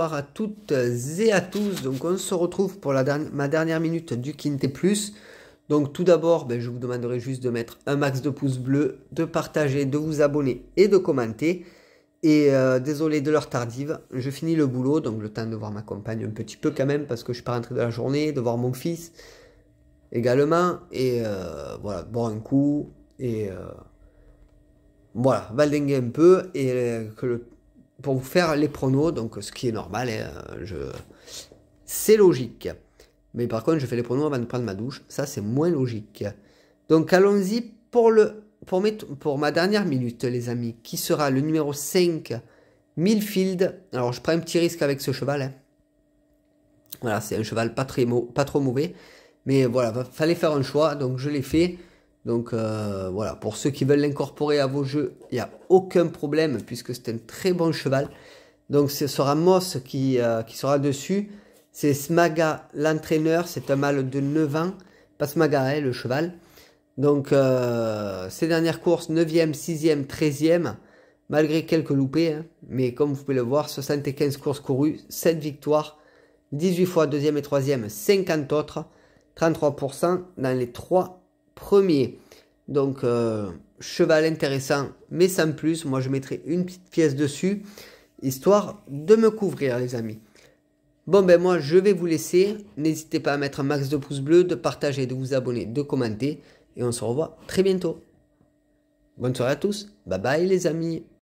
à toutes et à tous. Donc on se retrouve pour la dernière, ma dernière minute du Quinte Plus. Donc tout d'abord, ben, je vous demanderai juste de mettre un max de pouces bleus, de partager, de vous abonner et de commenter. Et euh, désolé de l'heure tardive, je finis le boulot, donc le temps de voir ma compagne un petit peu quand même, parce que je suis pas rentré de la journée, de voir mon fils également. Et euh, voilà, boire un coup et... Euh, voilà, valdinguer un peu et que le pour vous faire les pronos, donc ce qui est normal, hein, je... c'est logique. Mais par contre, je fais les pronos avant de prendre ma douche, ça c'est moins logique. Donc allons-y pour, le... pour, pour ma dernière minute, les amis, qui sera le numéro 5, milfield Alors je prends un petit risque avec ce cheval. Hein. Voilà, c'est un cheval pas, très pas trop mauvais. Mais voilà, fallait faire un choix, donc je l'ai fait. Donc euh, voilà, pour ceux qui veulent l'incorporer à vos jeux, il n'y a aucun problème puisque c'est un très bon cheval. Donc ce sera Moss qui, euh, qui sera dessus. C'est Smaga l'entraîneur, c'est un mâle de 9 ans, pas Smaga hein, le cheval. Donc euh, ces dernières courses, 9e, 6e, 13e, malgré quelques loupés, hein. mais comme vous pouvez le voir, 75 courses courues, 7 victoires, 18 fois 2e et 3e, 50 autres, 33% dans les 3 Premier, donc euh, cheval intéressant, mais sans plus. Moi, je mettrai une petite pièce dessus, histoire de me couvrir, les amis. Bon, ben moi, je vais vous laisser. N'hésitez pas à mettre un max de pouces bleus, de partager, de vous abonner, de commenter. Et on se revoit très bientôt. Bonne soirée à tous. Bye bye, les amis.